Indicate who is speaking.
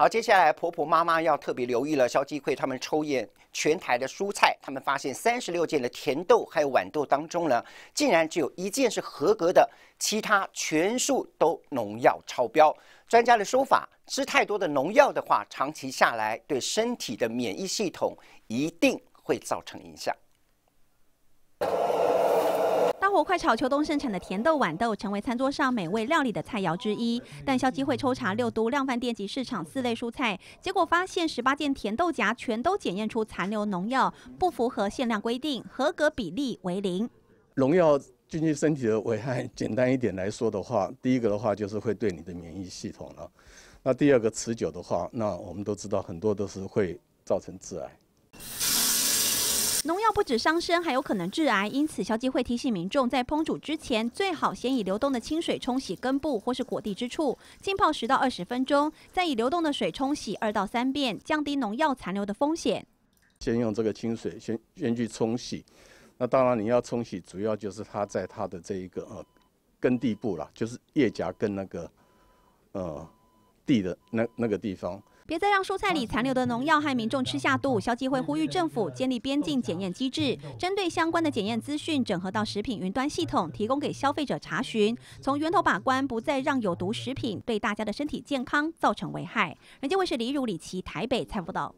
Speaker 1: 好，接下来婆婆妈妈要特别留意了。肖继奎他们抽验全台的蔬菜，他们发现三十六件的甜豆还有豌豆当中呢，竟然只有一件是合格的，其他全数都农药超标。专家的说法，吃太多的农药的话，长期下来对身体的免疫系统一定会造成影响。
Speaker 2: 活快炒秋冬盛产的甜豆、豌豆成为餐桌上美味料理的菜肴之一，但消基会抽查六都量贩店及市场四类蔬菜，结果发现十八件甜豆荚全都检验出残留农药，不符合限量规定，合格比例为零。
Speaker 3: 农药去身体的危害，简单一点来说的话，第一个的话就是会对你的免疫系统了，那第二个持久的话，那我们都知道很多都是会造成致癌。
Speaker 2: 农药不止伤身，还有可能致癌，因此消吉会提醒民众，在烹煮之前，最好先以流动的清水冲洗根部或是果蒂之处，浸泡十到二十分钟，再以流动的水冲洗二到三遍，降低农药残留的风险。
Speaker 3: 先用这个清水先先去冲洗，那当然你要冲洗，主要就是它在它的这一个呃根地部了，就是叶夹跟那个呃地的那那个地方。
Speaker 2: 别再让蔬菜里残留的农药害民众吃下肚。消基会呼吁政府建立边境检验机制，针对相关的检验资讯整合到食品云端系统，提供给消费者查询，从源头把关，不再让有毒食品对大家的身体健康造成危害。人间卫视李汝里奇，台北，蔡福到。